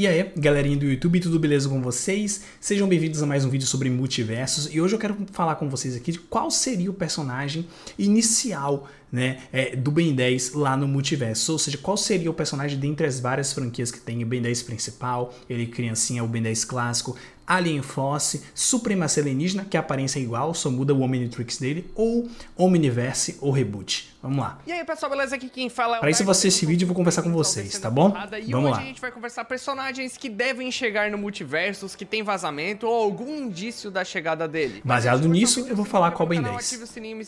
E aí, galerinha do YouTube, tudo beleza com vocês? Sejam bem-vindos a mais um vídeo sobre multiversos e hoje eu quero falar com vocês aqui de qual seria o personagem inicial né, é, do Ben 10 lá no multiverso, ou seja, qual seria o personagem dentre as várias franquias que tem, o Ben 10 principal, ele criancinha, o Ben 10 clássico, Alien Force, Supremacia Alienígena, que a aparência é igual, só muda o Omnitrix dele, ou Omniverse ou Reboot. Vamos lá. E aí, pessoal, beleza? Aqui quem fala é o Para isso você esse vídeo, eu vou conversar com vocês, tá bom? E Vamos hoje lá. a gente vai conversar personagens que devem chegar no multiverso, os que têm vazamento ou algum indício da chegada dele. Baseado nisso, eu vou falar qual Ben é 10.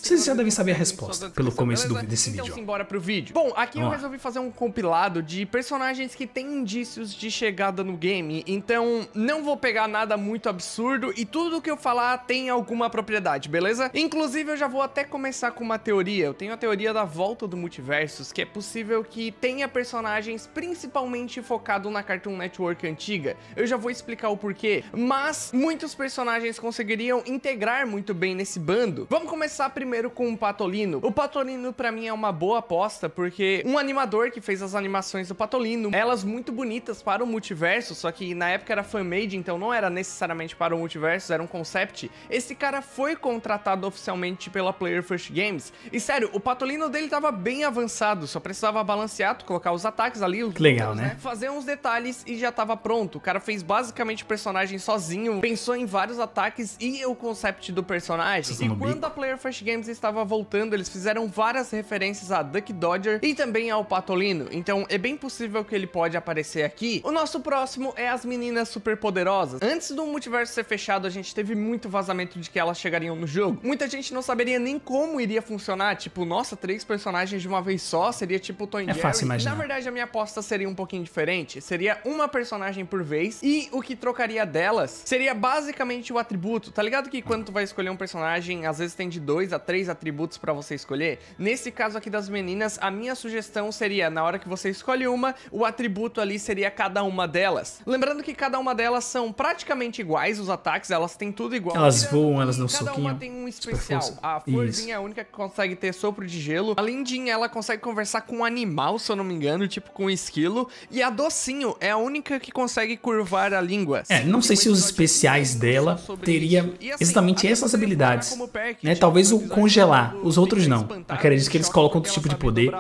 Vocês já devem saber a resposta pelo começo do, desse então vídeo. Então, simbora pro vídeo. Bom, aqui Vamos eu resolvi fazer um compilado de personagens que têm indícios de chegada no game, então não vou pegar nada nada muito absurdo e tudo que eu falar tem alguma propriedade, beleza? Inclusive eu já vou até começar com uma teoria, eu tenho a teoria da volta do multiversos, que é possível que tenha personagens principalmente focado na Cartoon Network antiga, eu já vou explicar o porquê, mas muitos personagens conseguiriam integrar muito bem nesse bando. Vamos começar primeiro com o Patolino. O Patolino pra mim é uma boa aposta, porque um animador que fez as animações do Patolino, elas muito bonitas para o multiverso, só que na época era fan-made, então não era necessário necessariamente para o multiverso, era um concept, esse cara foi contratado oficialmente pela Player First Games. E sério, o patolino dele tava bem avançado, só precisava balancear, colocar os ataques ali. Os legal, botões, né? né? Fazer uns detalhes e já tava pronto. O cara fez basicamente o personagem sozinho, pensou em vários ataques e o concept do personagem. E quando a Player First Games estava voltando, eles fizeram várias referências a Duck Dodger e também ao Patolino. Então é bem possível que ele pode aparecer aqui. O nosso próximo é as meninas superpoderosas. Antes antes do multiverso ser fechado, a gente teve muito vazamento de que elas chegariam no jogo. Muita gente não saberia nem como iria funcionar. Tipo, nossa, três personagens de uma vez só seria tipo Tony É fácil imaginar. Na verdade, a minha aposta seria um pouquinho diferente. Seria uma personagem por vez e o que trocaria delas seria basicamente o atributo. Tá ligado que quando tu vai escolher um personagem, às vezes tem de dois a três atributos para você escolher? Nesse caso aqui das meninas, a minha sugestão seria, na hora que você escolhe uma, o atributo ali seria cada uma delas. Lembrando que cada uma delas são praticamente praticamente iguais os ataques, elas têm tudo igual. Elas voam, elas não cada soquinho. Cada uma tem um especial. A florzinha é a única que consegue ter sopro de gelo. A lindinha, ela consegue conversar com um animal, se eu não me engano, tipo com um esquilo. E a docinho é a única que consegue curvar a língua. É, não sei se os especiais dela teria assim, exatamente essas habilidades. Né? Talvez o congelar, os outros não. Acredito que eles colocam outro tipo de poder.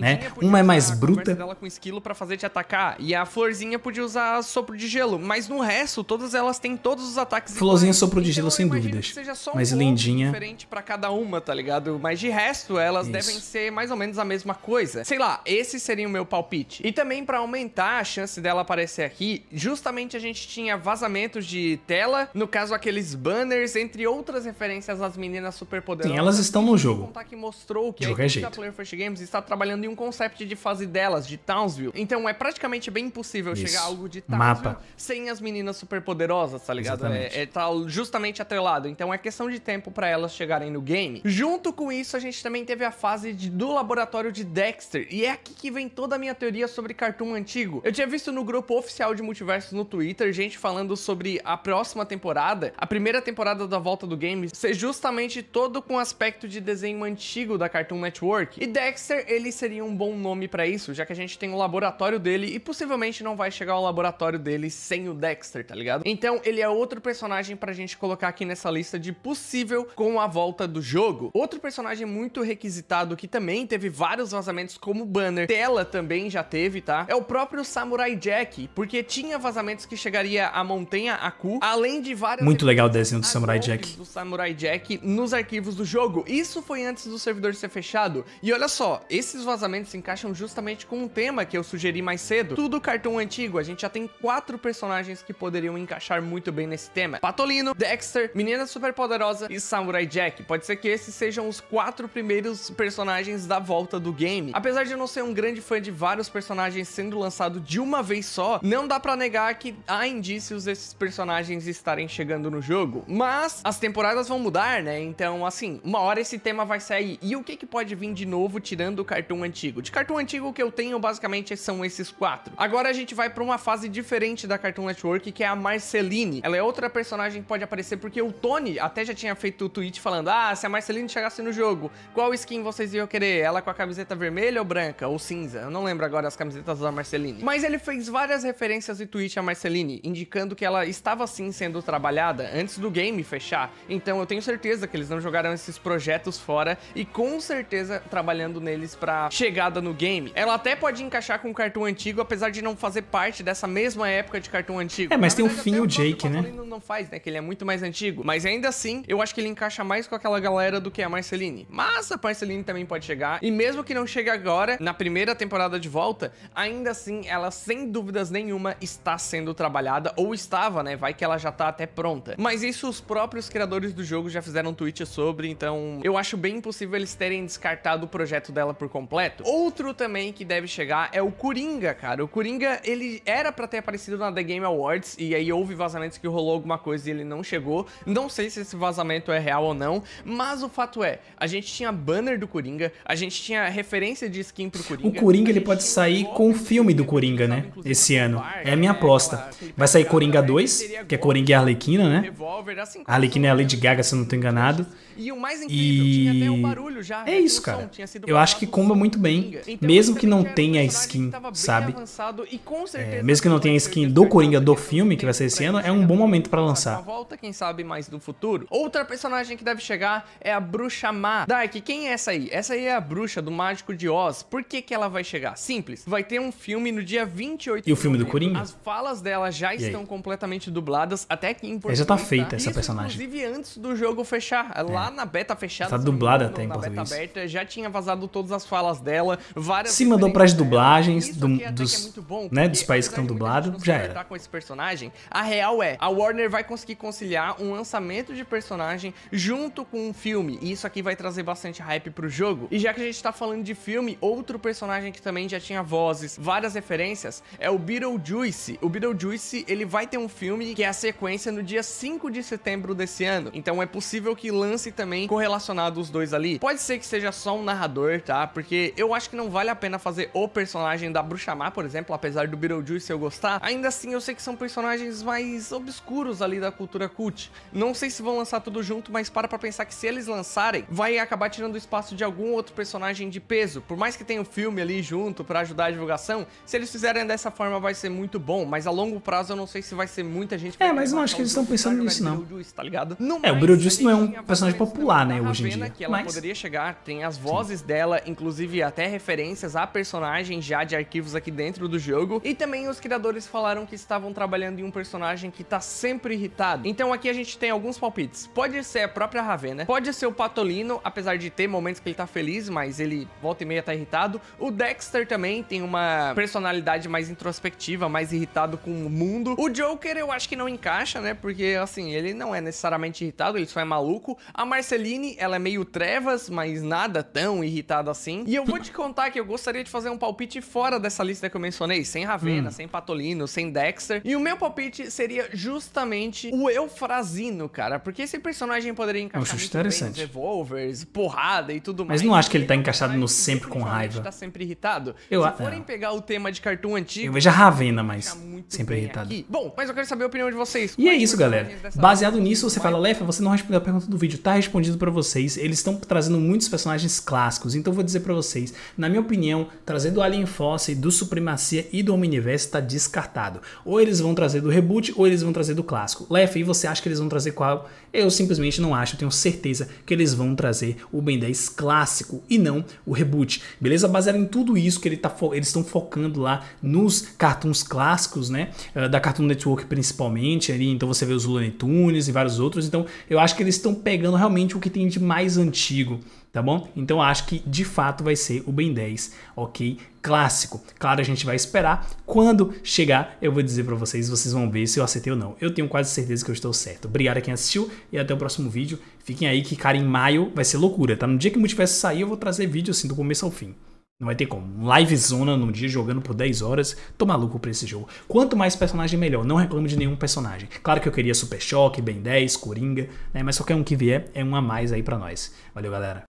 Né? Uma é mais bruta. Dela com esquilo para fazer te atacar. E a florzinha podia usar sopro de gelo. Mas no resto, todo todas elas têm todos os ataques. Florzinha sopro de gelo então, sem dúvidas. Um mas lindinha. Diferente para cada uma, tá ligado? Mas de resto, elas Isso. devem ser mais ou menos a mesma coisa. Sei lá, esse seria o meu palpite. E também para aumentar a chance dela aparecer aqui, justamente a gente tinha vazamentos de tela, no caso aqueles banners, entre outras referências às meninas superpoderosas. Sim, elas estão no então, jogo. Contar tá que mostrou que de é a Player First Games está trabalhando em um conceito de fase delas, de Townsville. Então é praticamente bem impossível Isso. chegar a algo de Townsville Mapa. sem as meninas superpoderosas poderosas, tá ligado? É, é, tá justamente atrelado. Então é questão de tempo para elas chegarem no game. Junto com isso, a gente também teve a fase de, do laboratório de Dexter. E é aqui que vem toda a minha teoria sobre cartoon antigo. Eu tinha visto no grupo oficial de multiversos no Twitter gente falando sobre a próxima temporada, a primeira temporada da volta do game, ser justamente todo com aspecto de desenho antigo da Cartoon Network. E Dexter, ele seria um bom nome para isso, já que a gente tem o laboratório dele e possivelmente não vai chegar ao laboratório dele sem o Dexter, tá ligado? Então ele é outro personagem pra gente colocar aqui nessa lista de possível com a volta do jogo. Outro personagem muito requisitado que também teve vários vazamentos como Banner, Tela também já teve, tá? É o próprio Samurai Jack, porque tinha vazamentos que chegaria à montanha Aku, além de vários... Muito legal o desenho do Samurai Jack. Do Samurai Jack nos arquivos do jogo. Isso foi antes do servidor ser fechado. E olha só, esses vazamentos se encaixam justamente com um tema que eu sugeri mais cedo. Tudo cartão antigo, a gente já tem quatro personagens que poderiam encaixar encaixar muito bem nesse tema. Patolino, Dexter, Menina Superpoderosa e Samurai Jack. Pode ser que esses sejam os quatro primeiros personagens da volta do game. Apesar de eu não ser um grande fã de vários personagens sendo lançados de uma vez só, não dá para negar que há indícios desses personagens estarem chegando no jogo. Mas as temporadas vão mudar, né? Então, assim, uma hora esse tema vai sair. E o que, que pode vir de novo tirando o cartão antigo? De cartão antigo que eu tenho, basicamente, são esses quatro. Agora a gente vai para uma fase diferente da Cartoon Network, que é a mais Marceline, Ela é outra personagem que pode aparecer, porque o Tony até já tinha feito o tweet falando: Ah, se a Marceline chegasse no jogo, qual skin vocês iam querer? Ela com a camiseta vermelha ou branca? Ou cinza? Eu não lembro agora as camisetas da Marceline. Mas ele fez várias referências e tweet a Marceline, indicando que ela estava sim sendo trabalhada antes do game fechar. Então eu tenho certeza que eles não jogaram esses projetos fora e com certeza trabalhando neles pra chegada no game. Ela até pode encaixar com o cartão antigo, apesar de não fazer parte dessa mesma época de cartão antigo. É, mas tem um fim o Jake, o né? Não faz, né? Que ele é muito mais antigo. Mas ainda assim, eu acho que ele encaixa mais com aquela galera do que a Marceline. Mas a Marceline também pode chegar. E mesmo que não chegue agora, na primeira temporada de volta, ainda assim, ela sem dúvidas nenhuma está sendo trabalhada. Ou estava, né? Vai que ela já tá até pronta. Mas isso os próprios criadores do jogo já fizeram um tweet sobre. Então eu acho bem impossível eles terem descartado o projeto dela por completo. Outro também que deve chegar é o Coringa, cara. O Coringa, ele era para ter aparecido na The Game Awards. E aí eu houve vazamentos que rolou alguma coisa e ele não chegou. Não sei se esse vazamento é real ou não, mas o fato é, a gente tinha banner do Coringa, a gente tinha referência de skin pro Coringa. O Coringa ele pode sair com o filme do Coringa, né? Esse ano. É a minha aposta. Vai sair Coringa 2, que é Coringa e Arlequina, né? A assim Arlequina é a Lady Gaga, se eu não tô enganado. E o mais incrível, e... tinha até um barulho já. É né, isso, cara. Eu acho que comba muito bem, então, mesmo é, que não tenha a skin, sabe? Avançado, é, mesmo que não tenha a skin do Coringa do filme, que vai ser esse ano, é um bom momento para lançar. volta, quem sabe, mais do futuro. Outra personagem que deve chegar é a Bruxa Má. Dark, quem é essa aí? Essa aí é a bruxa do Mágico de Oz. Por que que ela vai chegar? Simples. Vai ter um filme no dia 28 E o filme do Coringa? As falas dela já e estão aí? completamente dubladas, até que em tá português. Já tá feita essa Isso, personagem. Inclusive antes do jogo fechar, é lá na beta fechada. Tá dublada até em na Beta aberta, já tinha vazado todas as falas dela, várias. Se mandou pras dublagens do, dos, é bom, né, dos países que estão dublados, já era. com esse personagem, a real é, a Warner vai conseguir conciliar um lançamento de personagem junto com um filme, e isso aqui vai trazer bastante hype pro jogo. E já que a gente tá falando de filme, outro personagem que também já tinha vozes, várias referências, é o Beetlejuice. O Beetlejuice, ele vai ter um filme que é a sequência no dia 5 de setembro desse ano. Então é possível que lance também correlacionado os dois ali. Pode ser que seja só um narrador, tá? Porque eu acho que não vale a pena fazer o personagem da Bruxa Má, por exemplo, apesar do Beetlejuice eu gostar. Ainda assim, eu sei que são personagens mais obscuros ali da cultura cult. Não sei se vão lançar tudo junto, mas para pra pensar que se eles lançarem, vai acabar tirando o espaço de algum outro personagem de peso. Por mais que tenha o um filme ali junto para ajudar a divulgação, se eles fizerem dessa forma vai ser muito bom, mas a longo prazo eu não sei se vai ser muita gente... É, mas não acho que eles estão pensando nisso, não. Tá ligado? No é, mais, o Beetlejuice não é um personagem popular, né, hoje em dia. que ela Mas... poderia chegar, tem as vozes Sim. dela, inclusive até referências a personagens já de arquivos aqui dentro do jogo. E também os criadores falaram que estavam trabalhando em um personagem que tá sempre irritado. Então aqui a gente tem alguns palpites. Pode ser a própria Ravena, pode ser o Patolino, apesar de ter momentos que ele tá feliz, mas ele volta e meia tá irritado. O Dexter também tem uma personalidade mais introspectiva, mais irritado com o mundo. O Joker eu acho que não encaixa, né? Porque assim, ele não é necessariamente irritado, ele só é maluco. A Marceline, ela é meio trevas, mas nada tão irritada assim. E eu vou te contar que eu gostaria de fazer um palpite fora dessa lista que eu mencionei, sem Ravena, hum. sem Patolino, sem Dexter. E o meu palpite seria justamente o Eufrazino, cara, porque esse personagem poderia encaixar é muito interessante. revolvers, porrada e tudo mais. Mas não acho que ele tá encaixado no sempre com raiva. Tá sempre irritado. Eu, Se forem é. pegar o tema de cartoon antigo, eu vejo a Ravena, mas sempre irritado. Aqui. Bom, mas eu quero saber a opinião de vocês. E é Quais é isso, galera. Baseado nisso, você fala, Lefa, você não respondeu a pergunta do vídeo, tá? respondido para vocês. Eles estão trazendo muitos personagens clássicos, então vou dizer para vocês, na minha opinião, trazer do Alien Force, do Supremacia e do Omniverse está descartado. Ou eles vão trazer do reboot, ou eles vão trazer do clássico. Lef, e você acha que eles vão trazer qual? Eu simplesmente não acho, tenho certeza que eles vão trazer o Ben 10 clássico e não o reboot. Beleza? Baseado em tudo isso que ele tá eles estão focando lá nos cartoons clássicos, né? Ah, da Cartoon Network principalmente ali, então você vê os Looney Tunes e vários outros. Então, eu acho que eles estão pegando realmente realmente o que tem de mais antigo, tá bom? Então acho que de fato vai ser o Ben 10, ok? Clássico. Claro, a gente vai esperar. Quando chegar, eu vou dizer para vocês, vocês vão ver se eu acertei ou não. Eu tenho quase certeza que eu estou certo. Obrigado a quem assistiu e até o próximo vídeo. Fiquem aí que, cara, em maio vai ser loucura, tá? No dia que o multiverso sair, eu vou trazer vídeo assim do começo ao fim. Não vai ter como. live zona num dia jogando por 10 horas. Tô maluco pra esse jogo. Quanto mais personagem, melhor. Não reclamo de nenhum personagem. Claro que eu queria Super Choque, Ben 10, Coringa, né? Mas qualquer um que vier é um a mais aí pra nós. Valeu, galera.